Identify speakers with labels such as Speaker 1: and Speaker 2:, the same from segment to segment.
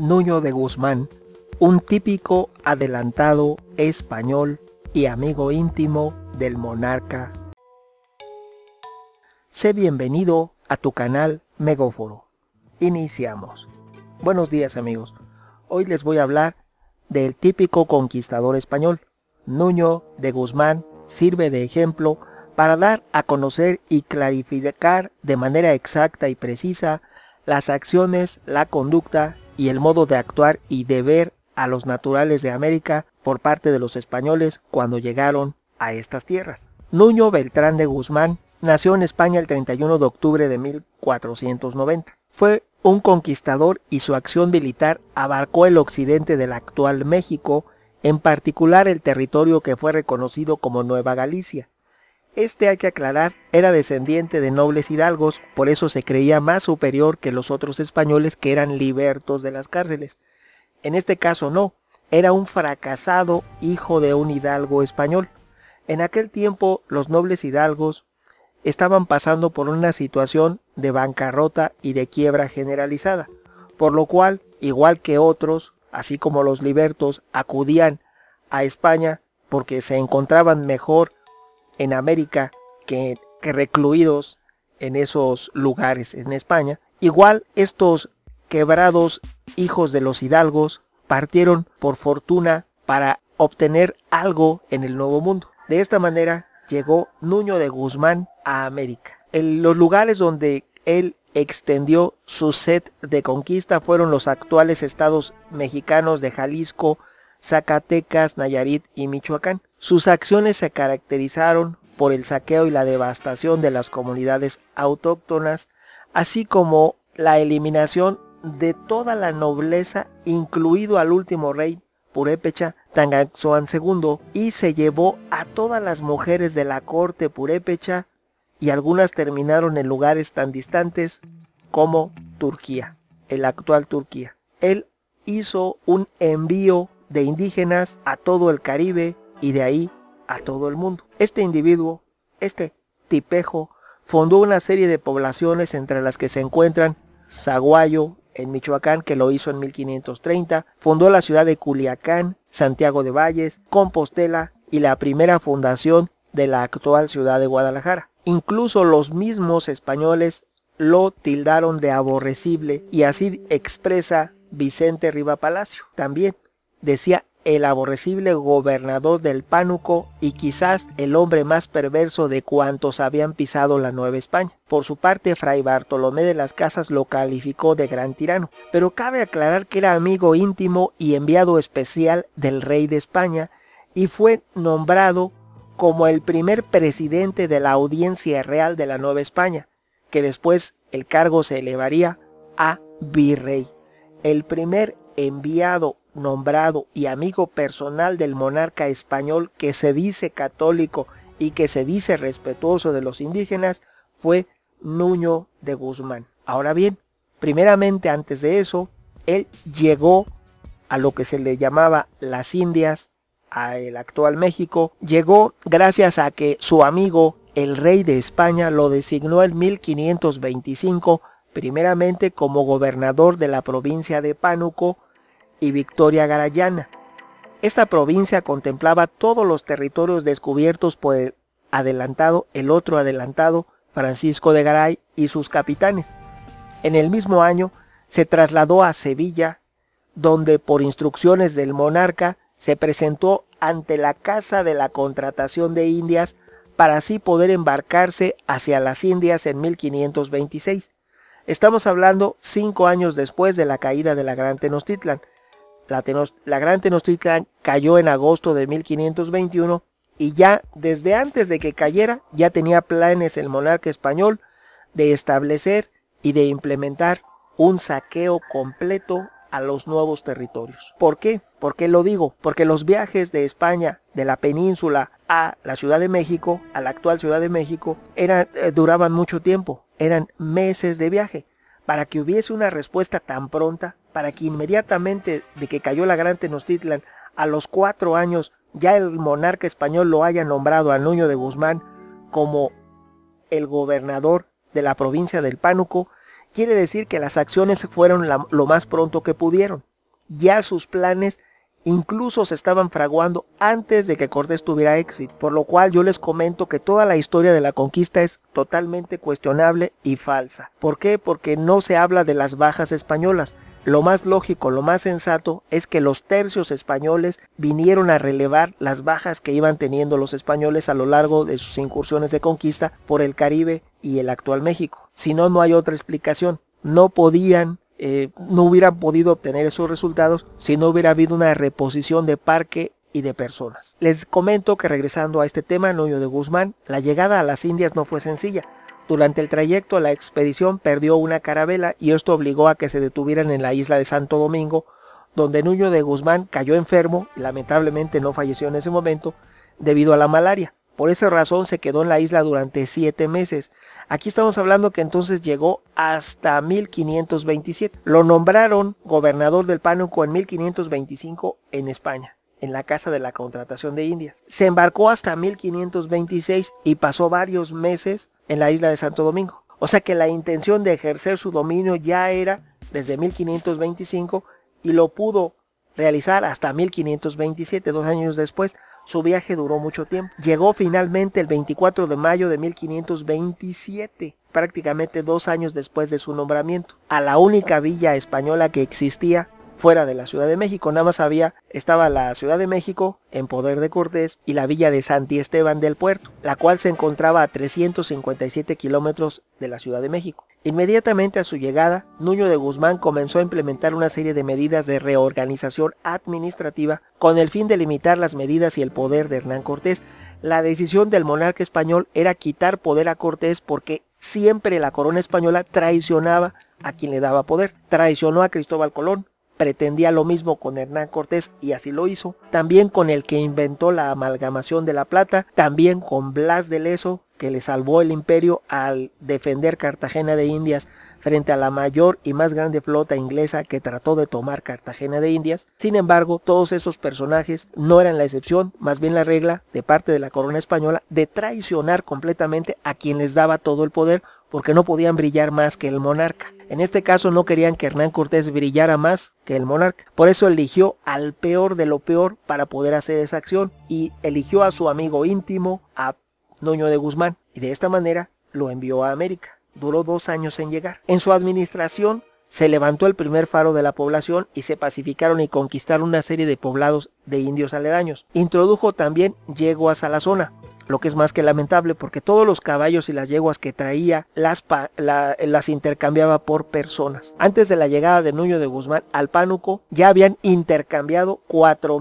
Speaker 1: Nuño de Guzmán, un típico adelantado español y amigo íntimo del monarca. Sé bienvenido a tu canal Megóforo. Iniciamos. Buenos días amigos. Hoy les voy a hablar del típico conquistador español. Nuño de Guzmán sirve de ejemplo para dar a conocer y clarificar de manera exacta y precisa las acciones, la conducta y el modo de actuar y de ver a los naturales de América por parte de los españoles cuando llegaron a estas tierras. Nuño Beltrán de Guzmán nació en España el 31 de octubre de 1490. Fue un conquistador y su acción militar abarcó el occidente del actual México, en particular el territorio que fue reconocido como Nueva Galicia, este hay que aclarar, era descendiente de nobles hidalgos, por eso se creía más superior que los otros españoles que eran libertos de las cárceles. En este caso no, era un fracasado hijo de un hidalgo español. En aquel tiempo los nobles hidalgos estaban pasando por una situación de bancarrota y de quiebra generalizada, por lo cual, igual que otros, así como los libertos, acudían a España porque se encontraban mejor en América que, recluidos en esos lugares en España. Igual estos quebrados hijos de los hidalgos partieron por fortuna para obtener algo en el Nuevo Mundo. De esta manera llegó Nuño de Guzmán a América. En los lugares donde él extendió su sed de conquista fueron los actuales estados mexicanos de Jalisco, Zacatecas, Nayarit y Michoacán. Sus acciones se caracterizaron por el saqueo y la devastación de las comunidades autóctonas, así como la eliminación de toda la nobleza, incluido al último rey, Purépecha, Tangaxoan II, y se llevó a todas las mujeres de la corte Purépecha, y algunas terminaron en lugares tan distantes como Turquía, el actual Turquía. Él hizo un envío de indígenas a todo el Caribe y de ahí a todo el mundo. Este individuo, este tipejo, fundó una serie de poblaciones entre las que se encuentran Zaguayo en Michoacán, que lo hizo en 1530, fundó la ciudad de Culiacán, Santiago de Valles, Compostela y la primera fundación de la actual ciudad de Guadalajara. Incluso los mismos españoles lo tildaron de aborrecible y así expresa Vicente Riva Palacio también decía el aborrecible gobernador del Pánuco y quizás el hombre más perverso de cuantos habían pisado la Nueva España. Por su parte, Fray Bartolomé de las Casas lo calificó de gran tirano, pero cabe aclarar que era amigo íntimo y enviado especial del rey de España y fue nombrado como el primer presidente de la Audiencia Real de la Nueva España, que después el cargo se elevaría a virrey. El primer enviado nombrado y amigo personal del monarca español que se dice católico y que se dice respetuoso de los indígenas, fue Nuño de Guzmán. Ahora bien, primeramente antes de eso, él llegó a lo que se le llamaba las Indias, a el actual México, llegó gracias a que su amigo, el rey de España, lo designó en 1525 primeramente como gobernador de la provincia de Pánuco, y Victoria Garayana. Esta provincia contemplaba todos los territorios descubiertos por el adelantado, el otro adelantado, Francisco de Garay y sus capitanes. En el mismo año se trasladó a Sevilla, donde por instrucciones del monarca se presentó ante la Casa de la Contratación de Indias para así poder embarcarse hacia las Indias en 1526. Estamos hablando cinco años después de la caída de la Gran Tenochtitlan, la, gran Tenochtitlan cayó en agosto de 1521 y ya desde antes de que cayera ya tenía planes el monarca español de establecer y de implementar un saqueo completo a los nuevos territorios. ¿Por qué? ¿Por qué lo digo? Porque los viajes de España, de la península a la Ciudad de México, a la actual Ciudad de México, eh, duraban mucho tiempo, eran meses de viaje para que hubiese una respuesta tan pronta, para que inmediatamente de que cayó la gran Tenochtitlan, a los cuatro años ya el monarca español lo haya nombrado a Nuño de Guzmán como el gobernador de la provincia del Pánuco, quiere decir que las acciones fueron lo más pronto que pudieron. Ya sus planes incluso se estaban fraguando antes de que Cortés tuviera éxito, por lo cual yo les comento que toda la historia de la conquista es totalmente cuestionable y falsa. ¿Por qué? Porque no se habla de las bajas españolas. Lo más lógico, lo más sensato es que los tercios españoles vinieron a relevar las bajas que iban teniendo los españoles a lo largo de sus incursiones de conquista por el Caribe y el actual México. Si no, no hay otra explicación. No podían eh, no hubieran podido obtener esos resultados si no hubiera habido una reposición de parque y de personas. Les comento que regresando a este tema, Nuño de Guzmán, la llegada a las Indias no fue sencilla. Durante el trayecto la expedición perdió una carabela y esto obligó a que se detuvieran en la isla de Santo Domingo, donde Nuño de Guzmán cayó enfermo y lamentablemente no falleció en ese momento debido a la malaria. Por esa razón se quedó en la isla durante siete meses. Aquí estamos hablando que entonces llegó hasta 1527. Lo nombraron gobernador del Pánuco en 1525 en España en la Casa de la Contratación de Indias. Se embarcó hasta 1526 y pasó varios meses en la isla de Santo Domingo. O sea que la intención de ejercer su dominio ya era desde 1525 y lo pudo realizar hasta 1527, dos años después, su viaje duró mucho tiempo. Llegó finalmente el 24 de mayo de 1527 prácticamente dos años después de su nombramiento, a la única villa española que existía fuera de la Ciudad de México. Nada más había, estaba la Ciudad de México en poder de Cortés y la villa de Santi Esteban del Puerto, la cual se encontraba a 357 kilómetros de la Ciudad de México. Inmediatamente a su llegada, Nuño de Guzmán comenzó a implementar una serie de medidas de reorganización administrativa con el fin de limitar las medidas y el poder de Hernán Cortés. La decisión del monarca español era quitar poder a Cortés porque siempre la corona española traicionaba a quien le daba poder. Traicionó a Cristóbal Colón, pretendía lo mismo con Hernán Cortés y así lo hizo, también con el que inventó la amalgamación de la plata, también con Blas de Leso, que le salvó el imperio al defender Cartagena de Indias frente a la mayor y más grande flota inglesa que trató de tomar Cartagena de Indias. Sin embargo, todos esos personajes no eran la excepción, más bien la regla de parte de la corona española de traicionar completamente a quien les daba todo el poder porque no podían brillar más que el monarca. En este caso no querían que Hernán Cortés brillara más que el monarca. Por eso eligió al peor de lo peor para poder hacer esa acción y eligió a su amigo íntimo, a Nuño de Guzmán, y de esta manera lo envió a América. Duró dos años en llegar. En su administración se levantó el primer faro de la población y se pacificaron y conquistaron una serie de poblados de indios aledaños. Introdujo también yeguas a la zona, lo que es más que lamentable porque todos los caballos y las yeguas que traía las, las intercambiaba por personas. Antes de la llegada de Nuño de Guzmán al Pánuco ya habían intercambiado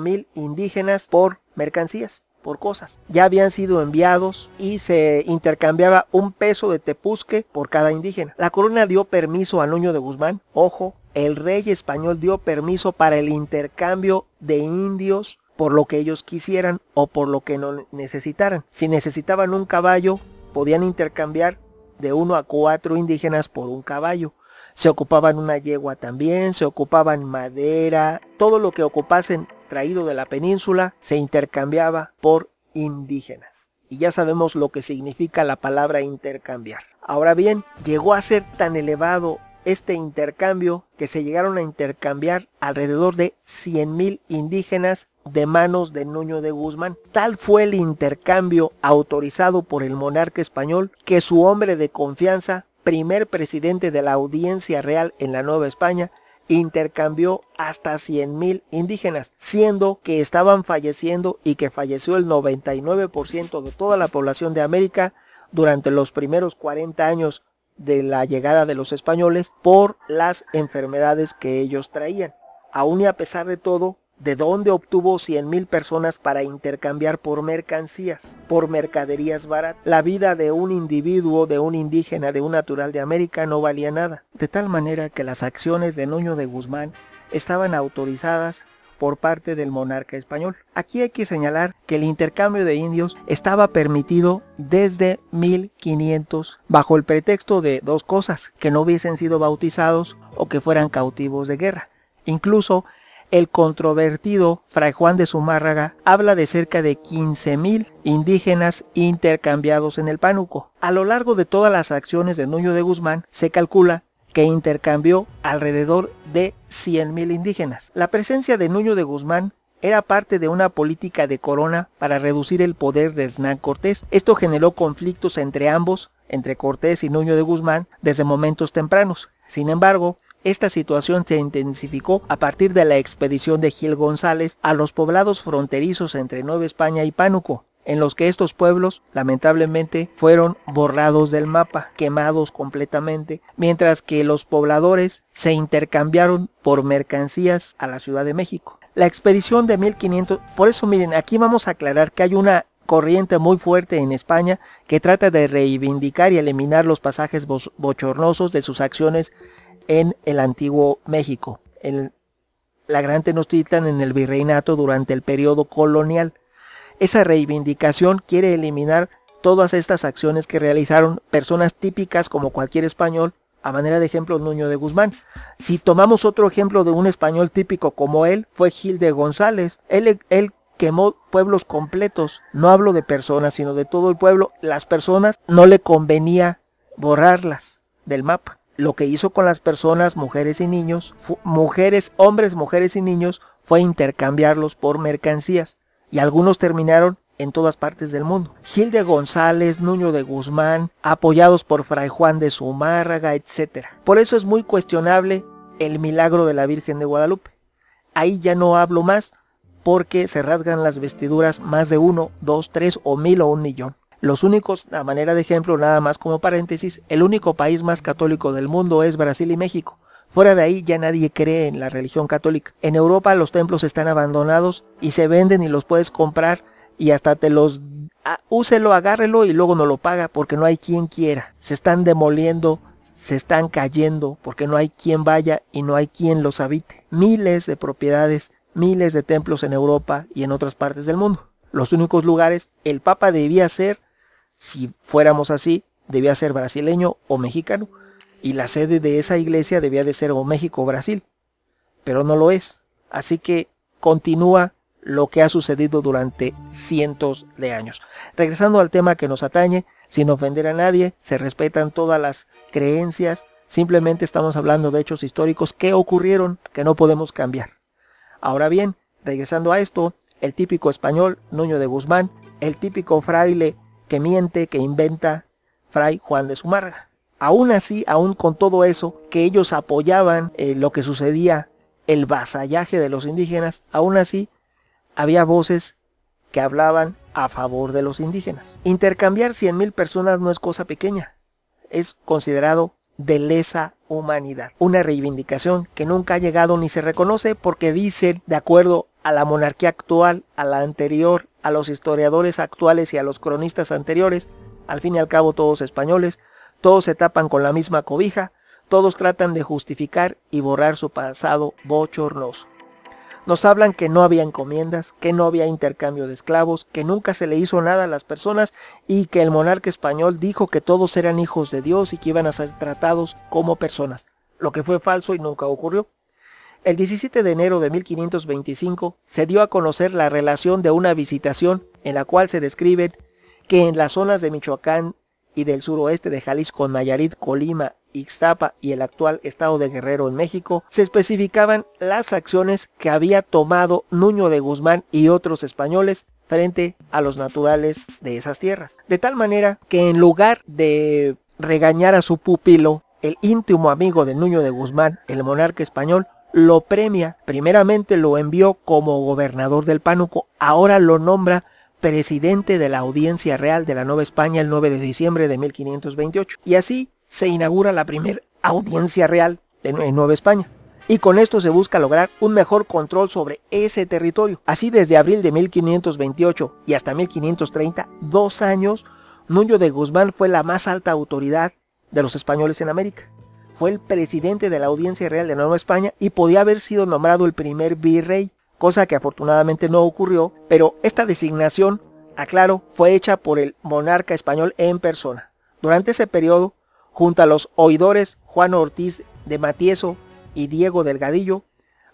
Speaker 1: mil indígenas por mercancías por cosas. Ya habían sido enviados y se intercambiaba un peso de tepusque por cada indígena. La corona dio permiso al Nuño de Guzmán. Ojo, el rey español dio permiso para el intercambio de indios por lo que ellos quisieran o por lo que no necesitaran. Si necesitaban un caballo, podían intercambiar de uno a cuatro indígenas por un caballo. Se ocupaban una yegua también, se ocupaban madera, todo lo que ocupasen traído de la península se intercambiaba por indígenas. Y ya sabemos lo que significa la palabra intercambiar. Ahora bien, llegó a ser tan elevado este intercambio que se llegaron a intercambiar alrededor de 100.000 indígenas de manos de Nuño de Guzmán. Tal fue el intercambio autorizado por el monarca español que su hombre de confianza, primer presidente de la Audiencia Real en la Nueva España, intercambió hasta 100.000 indígenas, siendo que estaban falleciendo y que falleció el 99% de toda la población de América durante los primeros 40 años de la llegada de los españoles por las enfermedades que ellos traían. Aún y a pesar de todo, de dónde obtuvo 100.000 personas para intercambiar por mercancías, por mercaderías baratas. La vida de un individuo, de un indígena, de un natural de América no valía nada. De tal manera que las acciones de Nuño de Guzmán estaban autorizadas por parte del monarca español. Aquí hay que señalar que el intercambio de indios estaba permitido desde 1500 bajo el pretexto de dos cosas, que no hubiesen sido bautizados o que fueran cautivos de guerra. Incluso el controvertido Fray Juan de Zumárraga habla de cerca de 15.000 indígenas intercambiados en el Pánuco. A lo largo de todas las acciones de Nuño de Guzmán se calcula que intercambió alrededor de 100.000 indígenas. La presencia de Nuño de Guzmán era parte de una política de corona para reducir el poder de Hernán Cortés. Esto generó conflictos entre ambos, entre Cortés y Nuño de Guzmán, desde momentos tempranos. Sin embargo, esta situación se intensificó a partir de la expedición de Gil González a los poblados fronterizos entre Nueva España y Pánuco, en los que estos pueblos lamentablemente fueron borrados del mapa, quemados completamente, mientras que los pobladores se intercambiaron por mercancías a la Ciudad de México. La expedición de 1500, por eso miren, aquí vamos a aclarar que hay una corriente muy fuerte en España que trata de reivindicar y eliminar los pasajes bochornosos de sus acciones en el antiguo México, en la Gran Tenochtitlan en el virreinato durante el periodo colonial. Esa reivindicación quiere eliminar todas estas acciones que realizaron personas típicas como cualquier español, a manera de ejemplo Nuño de Guzmán. Si tomamos otro ejemplo de un español típico como él, fue Gil de González. Él, él quemó pueblos completos. No hablo de personas, sino de todo el pueblo. Las personas no le convenía borrarlas del mapa lo que hizo con las personas, mujeres y niños, mujeres, hombres, mujeres y niños, fue intercambiarlos por mercancías, y algunos terminaron en todas partes del mundo. Gil de González, Nuño de Guzmán, apoyados por Fray Juan de Zumárraga, etc. Por eso es muy cuestionable el milagro de la Virgen de Guadalupe. Ahí ya no hablo más porque se rasgan las vestiduras más de uno, dos, tres o mil o un millón. Los únicos, a manera de ejemplo, nada más como paréntesis, el único país más católico del mundo es Brasil y México. Fuera de ahí ya nadie cree en la religión católica. En Europa los templos están abandonados y se venden y los puedes comprar y hasta te los ah, úselo, agárrelo y luego no lo paga porque no hay quien quiera. Se están demoliendo, se están cayendo porque no hay quien vaya y no hay quien los habite. Miles de propiedades, miles de templos en Europa y en otras partes del mundo. Los únicos lugares el Papa debía ser si fuéramos así, debía ser brasileño o mexicano, y la sede de esa iglesia debía de ser o México o Brasil, pero no lo es. Así que continúa lo que ha sucedido durante cientos de años. Regresando al tema que nos atañe, sin ofender a nadie, se respetan todas las creencias, simplemente estamos hablando de hechos históricos que ocurrieron que no podemos cambiar. Ahora bien, regresando a esto, el típico español, Nuño de Guzmán, el típico fraile que miente, que inventa Fray Juan de Zumárraga. Aún así, aún con todo eso, que ellos apoyaban eh, lo que sucedía, el vasallaje de los indígenas, aún así había voces que hablaban a favor de los indígenas. Intercambiar 100.000 personas no es cosa pequeña, es considerado de lesa humanidad, una reivindicación que nunca ha llegado ni se reconoce porque dicen, de acuerdo a la monarquía actual, a la anterior a los historiadores actuales y a los cronistas anteriores, al fin y al cabo todos españoles, todos se tapan con la misma cobija, todos tratan de justificar y borrar su pasado bochornoso. Nos hablan que no había encomiendas, que no había intercambio de esclavos, que nunca se le hizo nada a las personas y que el monarca español dijo que todos eran hijos de Dios y que iban a ser tratados como personas, lo que fue falso y nunca ocurrió. El 17 de enero de 1525 se dio a conocer la relación de una visitación en la cual se describe que en las zonas de Michoacán y del suroeste de Jalisco, Nayarit, Colima, Ixtapa y el actual estado de Guerrero en México, se especificaban las acciones que había tomado Nuño de Guzmán y otros españoles frente a los naturales de esas tierras. De tal manera que en lugar de regañar a su pupilo, el íntimo amigo de Nuño de Guzmán, el monarca español, lo premia, primeramente lo envió como gobernador del Pánuco, ahora lo nombra presidente de la Audiencia Real de la Nueva España el 9 de diciembre de 1528. Y así se inaugura la primera Audiencia Real de Nueva España. Y con esto se busca lograr un mejor control sobre ese territorio. Así desde abril de 1528 y hasta 1530, dos años, Nuño de Guzmán fue la más alta autoridad de los españoles en América fue el presidente de la Audiencia Real de Nueva España y podía haber sido nombrado el primer virrey, cosa que afortunadamente no ocurrió, pero esta designación, aclaro, fue hecha por el monarca español en persona. Durante ese periodo, junto a los oidores Juan Ortiz de Matieso y Diego Delgadillo,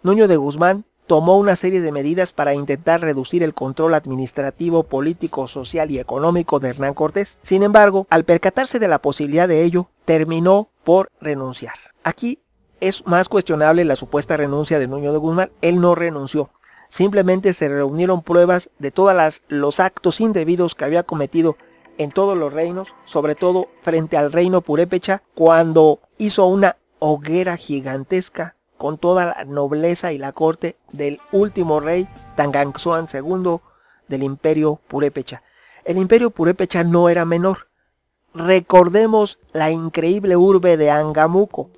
Speaker 1: Nuño de Guzmán tomó una serie de medidas para intentar reducir el control administrativo, político, social y económico de Hernán Cortés. Sin embargo, al percatarse de la posibilidad de ello, terminó por renunciar. Aquí es más cuestionable la supuesta renuncia de Nuño de Guzmán. Él no renunció. Simplemente se reunieron pruebas de todos los actos indebidos que había cometido en todos los reinos, sobre todo frente al reino Purépecha, cuando hizo una hoguera gigantesca con toda la nobleza y la corte del último rey Tanganxuan II del imperio Purépecha. El imperio Purépecha no era menor, Recordemos la increíble urbe de Angamuco.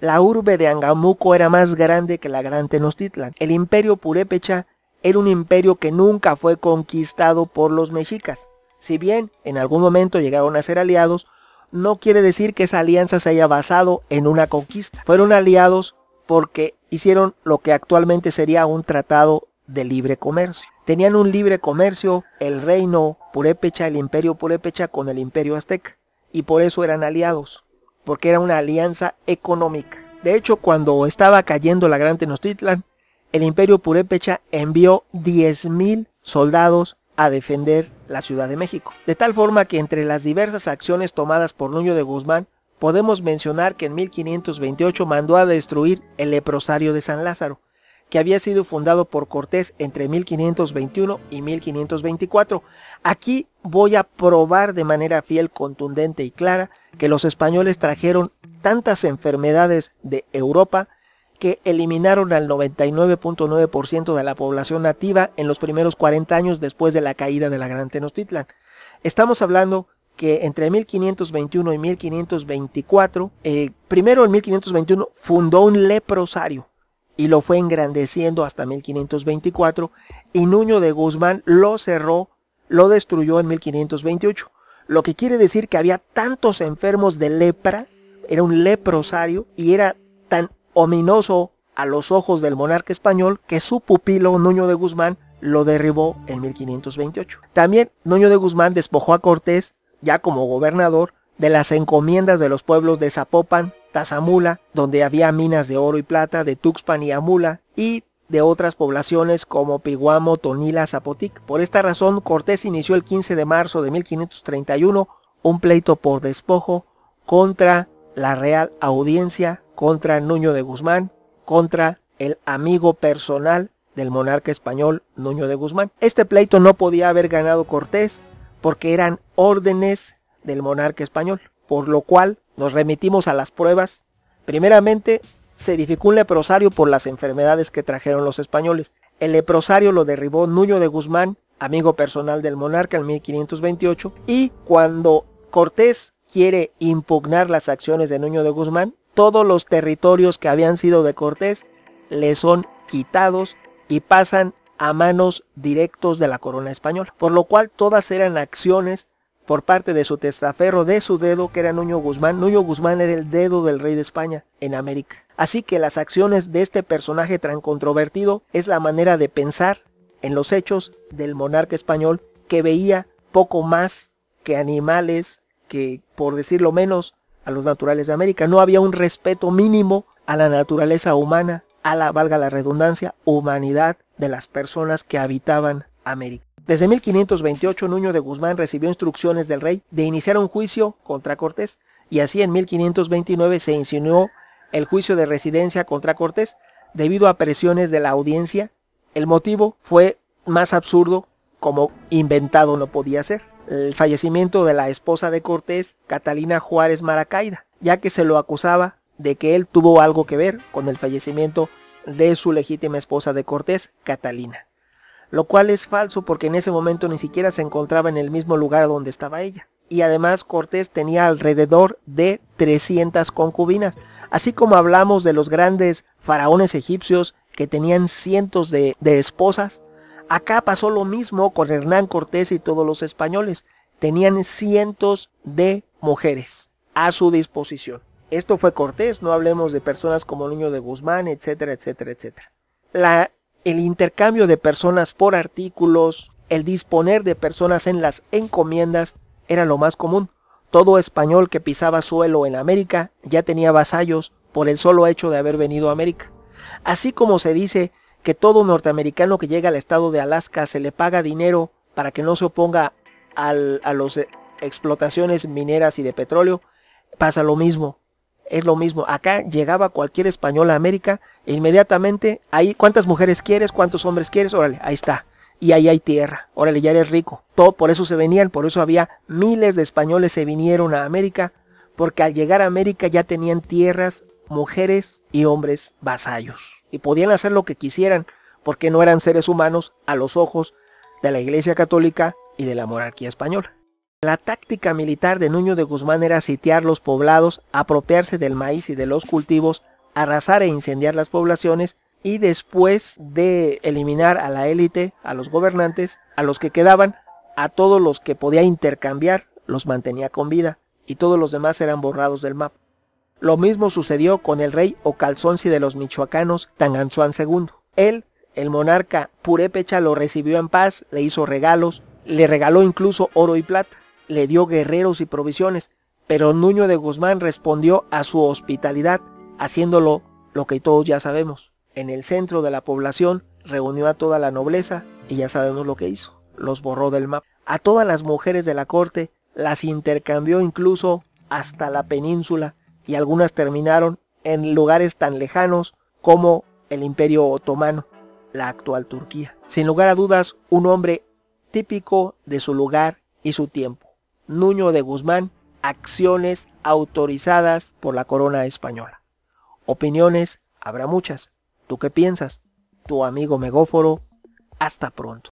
Speaker 1: La urbe de Angamuco era más grande que la Gran Tenochtitlan. El imperio purépecha era un imperio que nunca fue conquistado por los mexicas. Si bien en algún momento llegaron a ser aliados, no quiere decir que esa alianza se haya basado en una conquista. Fueron aliados porque hicieron lo que actualmente sería un tratado de libre comercio. Tenían un libre comercio el reino purépecha, el imperio purépecha con el imperio azteca. Y por eso eran aliados, porque era una alianza económica. De hecho, cuando estaba cayendo la Gran Tenochtitlan, el imperio purépecha envió 10.000 soldados a defender la Ciudad de México. De tal forma que entre las diversas acciones tomadas por Nuño de Guzmán, podemos mencionar que en 1528 mandó a destruir el leprosario de San Lázaro, que había sido fundado por Cortés entre 1521 y 1524. Aquí voy a probar de manera fiel, contundente y clara que los españoles trajeron tantas enfermedades de Europa que eliminaron al 99.9% de la población nativa en los primeros 40 años después de la caída de la Gran Tenochtitlan. Estamos hablando que entre 1521 y 1524, eh, primero en 1521 fundó un leprosario y lo fue engrandeciendo hasta 1524 y Nuño de Guzmán lo cerró, lo destruyó en 1528. Lo que quiere decir que había tantos enfermos de lepra, era un leprosario y era tan ominoso a los ojos del monarca español que su pupilo Nuño de Guzmán lo derribó en 1528. También Nuño de Guzmán despojó a Cortés, ya como gobernador, de las encomiendas de los pueblos de Zapopan, Tazamula, donde había minas de oro y plata de Tuxpan y Amula, y de otras poblaciones como Piguamo, Tonila, Zapotic. Por esta razón, Cortés inició el 15 de marzo de 1531 un pleito por despojo contra la Real Audiencia, contra Nuño de Guzmán, contra el amigo personal del monarca español Nuño de Guzmán. Este pleito no podía haber ganado Cortés porque eran órdenes del monarca español, por lo cual nos remitimos a las pruebas, primeramente se edificó un leprosario por las enfermedades que trajeron los españoles. El leprosario lo derribó Nuño de Guzmán, amigo personal del monarca en 1528, y cuando Cortés quiere impugnar las acciones de Nuño de Guzmán, todos los territorios que habían sido de Cortés le son quitados y pasan a manos directos de la corona española, por lo cual todas eran acciones por parte de su testaferro de su dedo, que era Nuño Guzmán. Nuño Guzmán era el dedo del rey de España en América. Así que las acciones de este personaje tan controvertido es la manera de pensar en los hechos del monarca español que veía poco más que animales, que por decirlo menos, a los naturales de América. No había un respeto mínimo a la naturaleza humana, a la, valga la redundancia, humanidad de las personas que habitaban América. Desde 1528 Nuño de Guzmán recibió instrucciones del rey de iniciar un juicio contra Cortés y así en 1529 se insinuó el juicio de residencia contra Cortés debido a presiones de la audiencia. El motivo fue más absurdo como inventado no podía ser, el fallecimiento de la esposa de Cortés, Catalina Juárez Maracaida, ya que se lo acusaba de que él tuvo algo que ver con el fallecimiento de su legítima esposa de Cortés, Catalina lo cual es falso porque en ese momento ni siquiera se encontraba en el mismo lugar donde estaba ella. Y además Cortés tenía alrededor de 300 concubinas. Así como hablamos de los grandes faraones egipcios que tenían cientos de, esposas, acá pasó lo mismo con Hernán Cortés y todos los españoles. Tenían cientos de mujeres a su disposición. Esto fue Cortés, no hablemos de personas como el Niño de Guzmán, etcétera, etcétera, etcétera. La el intercambio de personas por artículos, el disponer de personas en las encomiendas era lo más común. Todo español que pisaba suelo en América ya tenía vasallos por el solo hecho de haber venido a América. Así como se dice que todo norteamericano que llega al estado de Alaska se le paga dinero para que no se oponga a las eh, explotaciones mineras y de petróleo, pasa lo mismo es lo mismo. Acá llegaba cualquier español a América e inmediatamente, ahí cuántas mujeres quieres, cuántos hombres quieres, órale, ahí está. Y ahí hay tierra, órale, ya eres rico. Todo, por eso se venían, por eso había miles de españoles se vinieron a América, porque al llegar a América ya tenían tierras, mujeres y hombres vasallos. Y podían hacer lo que quisieran, porque no eran seres humanos a los ojos de la Iglesia Católica y de la monarquía española. La táctica militar de Nuño de Guzmán era sitiar los poblados, apropiarse del maíz y de los cultivos, arrasar e incendiar las poblaciones y después de eliminar a la élite, a los gobernantes, a los que quedaban, a todos los que podía intercambiar, los mantenía con vida y todos los demás eran borrados del mapa. Lo mismo sucedió con el rey Ocalzonsi de los michoacanos, Tanganzuan II. Él, el monarca purépecha, lo recibió en paz, le hizo regalos, le regaló incluso oro y plata le dio guerreros y provisiones, pero Nuño de Guzmán respondió a su hospitalidad, haciéndolo lo que todos ya sabemos. En el centro de la población reunió a toda la nobleza y ya sabemos lo que hizo, los borró del mapa. A todas las mujeres de la corte las intercambió incluso hasta la península y algunas terminaron en lugares tan lejanos como el Imperio Otomano, la actual Turquía. Sin lugar a dudas, un hombre típico de su lugar y su tiempo. Nuño de Guzmán acciones autorizadas por la corona española. Opiniones habrá muchas. ¿Tú qué piensas? Tu amigo Megóforo. Hasta pronto.